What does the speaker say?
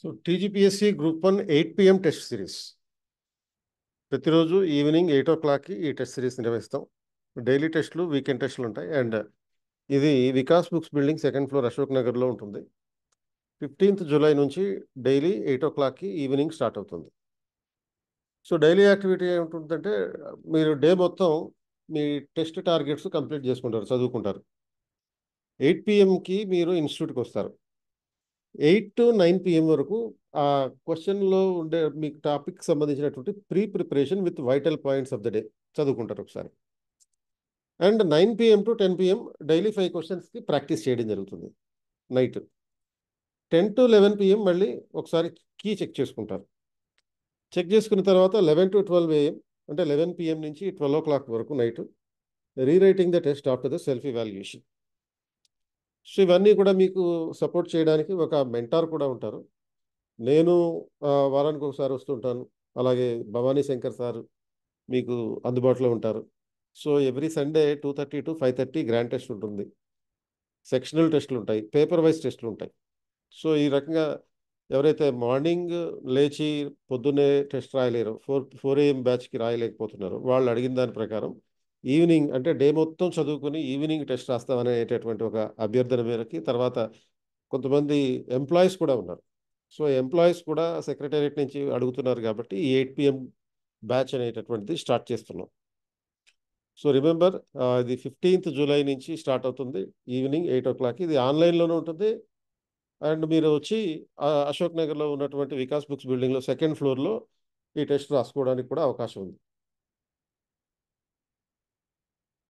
so TGPSC group one eight PM test series ప్రతిరోజు evening eight ఓ క్లాక్కి ఈ టెస్ట్ సిరీస్ నిర్వహిస్తాం డైలీ టెస్టులు వీకెండ్ టెస్టులు ఉంటాయి అండ్ ఇది Vikas books building second floor Ashok నగర్లో ఉంటుంది ఫిఫ్టీన్త్ జూలై నుంచి డైలీ ఎయిట్ ఓ క్లాక్కి ఈవినింగ్ స్టార్ట్ అవుతుంది సో డైలీ యాక్టివిటీ ఏమిటంటే మీరు డే మొత్తం మీ టెస్ట్ టార్గెట్స్ కంప్లీట్ చేసుకుంటారు చదువుకుంటారు ఎయిట్ పిఎంకి మీరు ఇన్స్టిట్యూట్కి వస్తారు ఎయిట్ టు నైన్ పిఎం వరకు ఆ క్వశ్చన్లో ఉండే మీకు టాపిక్ సంబంధించినటువంటి pre preparation with vital points of the day చదువుకుంటారు ఒకసారి and nine PM to ten PM daily five క్వశ్చన్స్కి ప్రాక్టీస్ చేయడం జరుగుతుంది night ten to eleven PM మళ్ళీ ఒకసారి కీ చెక్ చేసుకుంటారు చెక్ చేసుకున్న తర్వాత లెవెన్ టు ట్వెల్వ్ ఏఎం అంటే లెవెన్ పిఎం నుంచి ట్వెల్వ్ ఓ క్లాక్ వరకు night rewriting the test after the self evaluation so ఇవన్నీ కూడా మీకు సపోర్ట్ చేయడానికి ఒక మెంటార్ కూడా ఉంటారు నేను వారానికి ఒకసారి వస్తుంటాను అలాగే భవానీ శంకర్ సార్ మీకు అందుబాటులో ఉంటారు so every Sunday two thirty to five thirty grand test ఉంటుంది సెక్షనల్ టెస్టులు ఉంటాయి పేపర్ వైజ్ టెస్టులు ఉంటాయి సో ఈ రకంగా ఎవరైతే మార్నింగ్ లేచి పొద్దున్నే టెస్ట్ రాయలేరు ఫోర్ ఫోర్ ఏఎం బ్యాచ్కి రాయలేకపోతున్నారో వాళ్ళు అడిగిన దాని ప్రకారం ఈవినింగ్ అంటే డే మొత్తం చదువుకుని ఈవినింగ్ టెస్ట్ రాస్తామనేటటువంటి ఒక అభ్యర్థన మేరకి తర్వాత కొంతమంది ఎంప్లాయీస్ కూడా ఉన్నారు సో ఎంప్లాయీస్ కూడా సెక్రటేరియట్ నుంచి అడుగుతున్నారు కాబట్టి ఈ ఎయిట్ పిఎం బ్యాచ్ అనేటటువంటిది స్టార్ట్ చేస్తున్నాం సో రిమెంబర్ ఇది ఫిఫ్టీన్త్ జూలై నుంచి స్టార్ట్ అవుతుంది ఈవినింగ్ ఎయిట్ ఓ క్లాక్ ఇది ఆన్లైన్లోనే ఉంటుంది అండ్ మీరు వచ్చి అశోక్ నగర్లో ఉన్నటువంటి వికాస్ బుక్స్ బిల్డింగ్లో సెకండ్ ఫ్లోర్లో ఈ టెస్ట్ రాసుకోవడానికి కూడా అవకాశం ఉంది